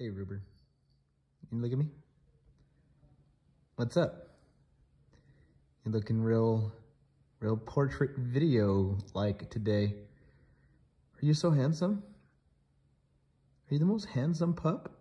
Hey, Ruber. You look at me? What's up? You're looking real, real portrait video-like today. Are you so handsome? Are you the most handsome pup?